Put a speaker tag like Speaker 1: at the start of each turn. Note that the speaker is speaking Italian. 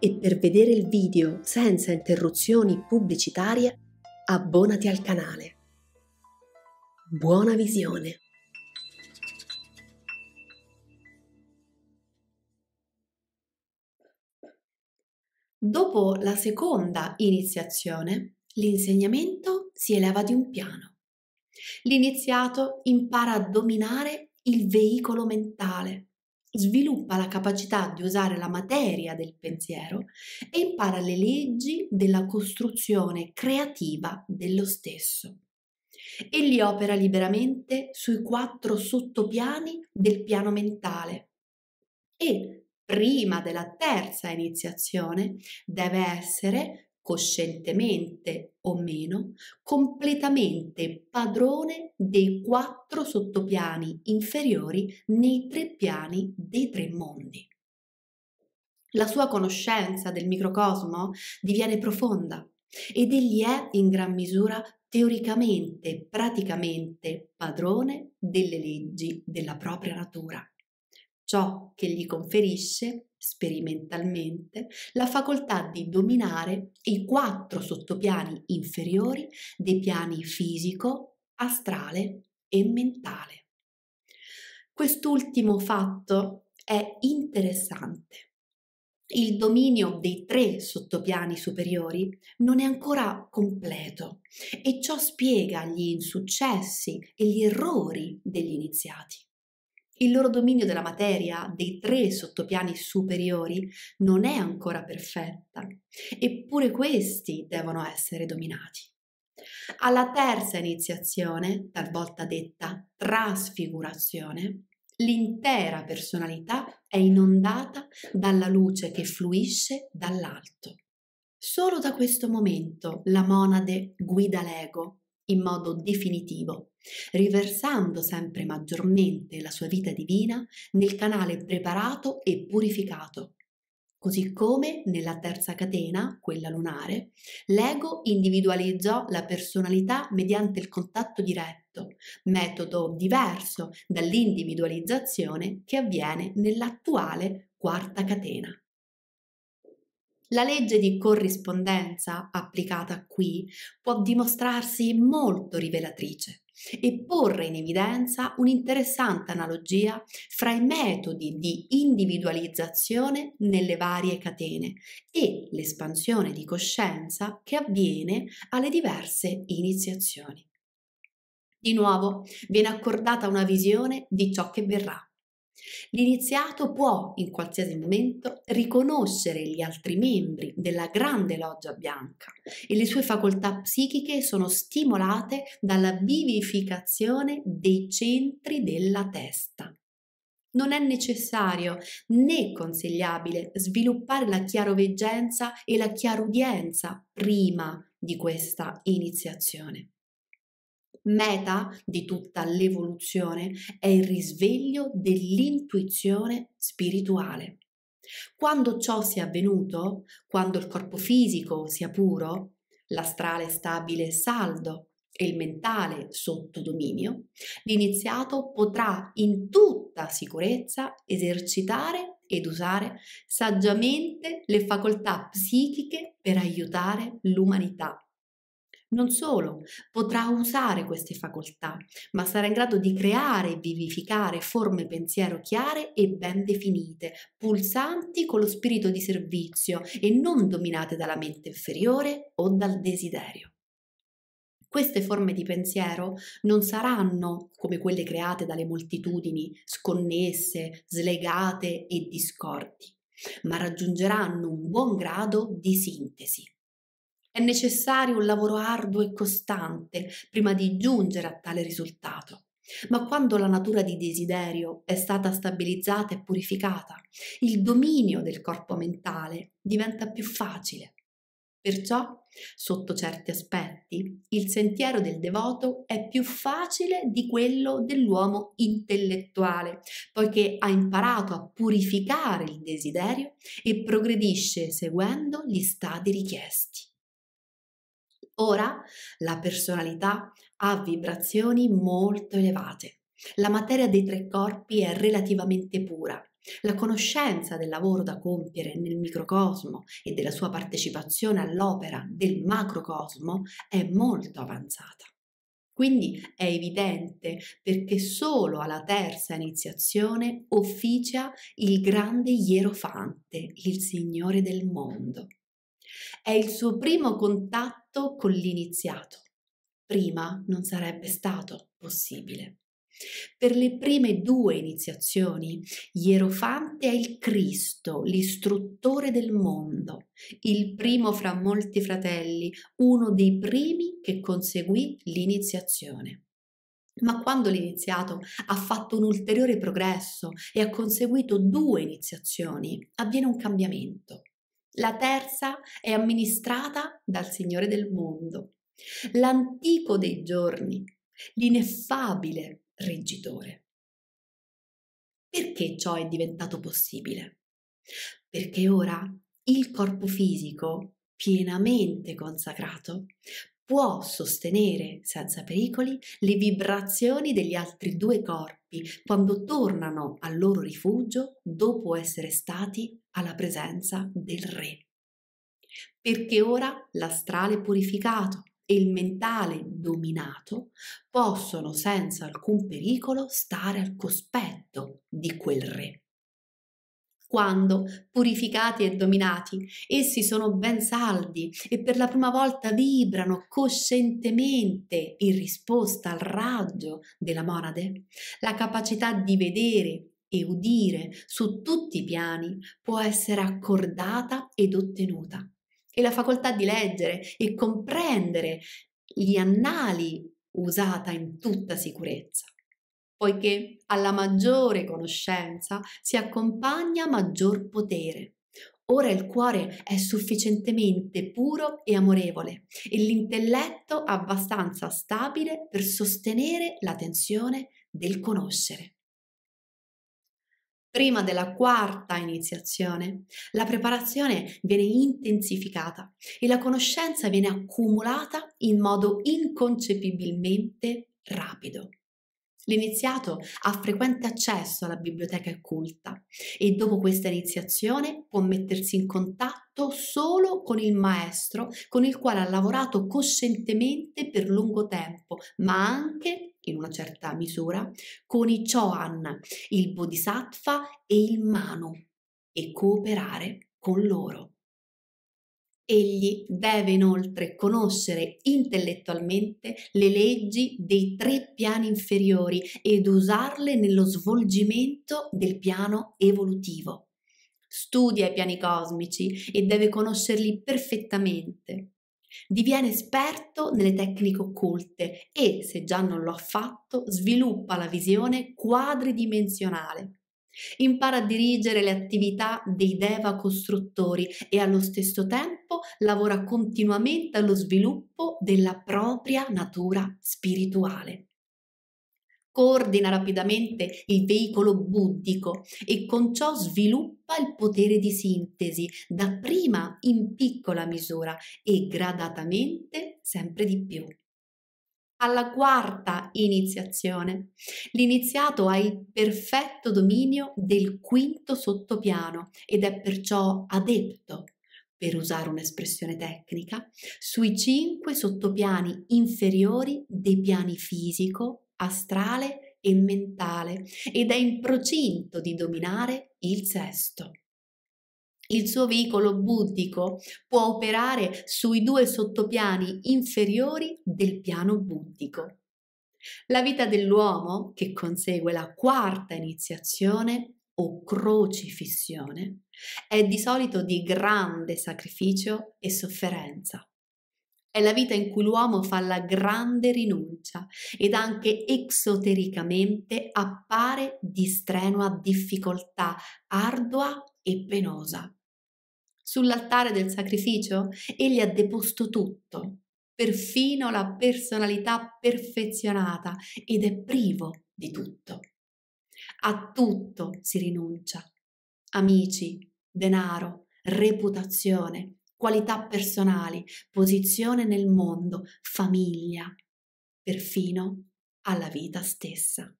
Speaker 1: e per vedere il video senza interruzioni pubblicitarie abbonati al canale. Buona visione! Dopo la seconda iniziazione, l'insegnamento si eleva di un piano. L'iniziato impara a dominare il veicolo mentale sviluppa la capacità di usare la materia del pensiero e impara le leggi della costruzione creativa dello stesso. Egli opera liberamente sui quattro sottopiani del piano mentale e, prima della terza iniziazione, deve essere coscientemente o meno, completamente padrone dei quattro sottopiani inferiori nei tre piani dei tre mondi. La sua conoscenza del microcosmo diviene profonda ed egli è in gran misura teoricamente, praticamente padrone delle leggi della propria natura ciò che gli conferisce sperimentalmente la facoltà di dominare i quattro sottopiani inferiori dei piani fisico, astrale e mentale. Quest'ultimo fatto è interessante. Il dominio dei tre sottopiani superiori non è ancora completo e ciò spiega gli insuccessi e gli errori degli iniziati. Il loro dominio della materia, dei tre sottopiani superiori, non è ancora perfetta, eppure questi devono essere dominati. Alla terza iniziazione, talvolta detta trasfigurazione, l'intera personalità è inondata dalla luce che fluisce dall'alto. Solo da questo momento la monade guida l'ego in modo definitivo riversando sempre maggiormente la sua vita divina nel canale preparato e purificato. Così come nella terza catena, quella lunare, l'ego individualizzò la personalità mediante il contatto diretto, metodo diverso dall'individualizzazione che avviene nell'attuale quarta catena. La legge di corrispondenza applicata qui può dimostrarsi molto rivelatrice e porre in evidenza un'interessante analogia fra i metodi di individualizzazione nelle varie catene e l'espansione di coscienza che avviene alle diverse iniziazioni. Di nuovo viene accordata una visione di ciò che verrà L'iniziato può in qualsiasi momento riconoscere gli altri membri della grande loggia bianca e le sue facoltà psichiche sono stimolate dalla vivificazione dei centri della testa. Non è necessario né consigliabile sviluppare la chiaroveggenza e la chiarudienza prima di questa iniziazione meta di tutta l'evoluzione è il risveglio dell'intuizione spirituale. Quando ciò sia avvenuto, quando il corpo fisico sia puro, l'astrale stabile e saldo e il mentale sotto dominio, l'iniziato potrà in tutta sicurezza esercitare ed usare saggiamente le facoltà psichiche per aiutare l'umanità non solo, potrà usare queste facoltà, ma sarà in grado di creare e vivificare forme pensiero chiare e ben definite, pulsanti con lo spirito di servizio e non dominate dalla mente inferiore o dal desiderio. Queste forme di pensiero non saranno, come quelle create dalle moltitudini, sconnesse, slegate e discordi, ma raggiungeranno un buon grado di sintesi è necessario un lavoro arduo e costante prima di giungere a tale risultato. Ma quando la natura di desiderio è stata stabilizzata e purificata, il dominio del corpo mentale diventa più facile. Perciò, sotto certi aspetti, il sentiero del devoto è più facile di quello dell'uomo intellettuale, poiché ha imparato a purificare il desiderio e progredisce seguendo gli stadi richiesti. Ora la personalità ha vibrazioni molto elevate. La materia dei tre corpi è relativamente pura. La conoscenza del lavoro da compiere nel microcosmo e della sua partecipazione all'opera del macrocosmo è molto avanzata. Quindi è evidente perché solo alla terza iniziazione officia il grande Ierofante, il Signore del mondo. È il suo primo contatto con l'iniziato. Prima non sarebbe stato possibile. Per le prime due iniziazioni, Ierofante è il Cristo, l'istruttore del mondo, il primo fra molti fratelli, uno dei primi che conseguì l'iniziazione. Ma quando l'iniziato ha fatto un ulteriore progresso e ha conseguito due iniziazioni, avviene un cambiamento. La terza è amministrata dal Signore del mondo, l'antico dei giorni, l'ineffabile reggitore. Perché ciò è diventato possibile? Perché ora il corpo fisico, pienamente consacrato, può sostenere senza pericoli le vibrazioni degli altri due corpi corpi quando tornano al loro rifugio dopo essere stati alla presenza del Re. Perché ora l'astrale purificato e il mentale dominato possono senza alcun pericolo stare al cospetto di quel Re quando, purificati e dominati, essi sono ben saldi e per la prima volta vibrano coscientemente in risposta al raggio della monade, la capacità di vedere e udire su tutti i piani può essere accordata ed ottenuta. E la facoltà di leggere e comprendere gli annali usata in tutta sicurezza poiché alla maggiore conoscenza si accompagna maggior potere. Ora il cuore è sufficientemente puro e amorevole e l'intelletto abbastanza stabile per sostenere la tensione del conoscere. Prima della quarta iniziazione, la preparazione viene intensificata e la conoscenza viene accumulata in modo inconcepibilmente rapido. L'iniziato ha frequente accesso alla biblioteca occulta e dopo questa iniziazione può mettersi in contatto solo con il maestro con il quale ha lavorato coscientemente per lungo tempo, ma anche, in una certa misura, con i Choan, il Bodhisattva e il Manu, e cooperare con loro. Egli deve inoltre conoscere intellettualmente le leggi dei tre piani inferiori ed usarle nello svolgimento del piano evolutivo. Studia i piani cosmici e deve conoscerli perfettamente. Diviene esperto nelle tecniche occulte e, se già non lo ha fatto, sviluppa la visione quadridimensionale. Impara a dirigere le attività dei Deva costruttori e allo stesso tempo lavora continuamente allo sviluppo della propria natura spirituale. Coordina rapidamente il veicolo buddico e con ciò sviluppa il potere di sintesi, dapprima in piccola misura e gradatamente sempre di più alla quarta iniziazione. L'iniziato ha il perfetto dominio del quinto sottopiano ed è perciò adepto, per usare un'espressione tecnica, sui cinque sottopiani inferiori dei piani fisico, astrale e mentale ed è in procinto di dominare il sesto. Il suo veicolo buddico può operare sui due sottopiani inferiori del piano buddico. La vita dell'uomo, che consegue la quarta iniziazione o crocifissione, è di solito di grande sacrificio e sofferenza. È la vita in cui l'uomo fa la grande rinuncia ed anche esotericamente appare di strenua difficoltà ardua e penosa sull'altare del sacrificio, egli ha deposto tutto, perfino la personalità perfezionata ed è privo di tutto. A tutto si rinuncia. Amici, denaro, reputazione, qualità personali, posizione nel mondo, famiglia, perfino alla vita stessa.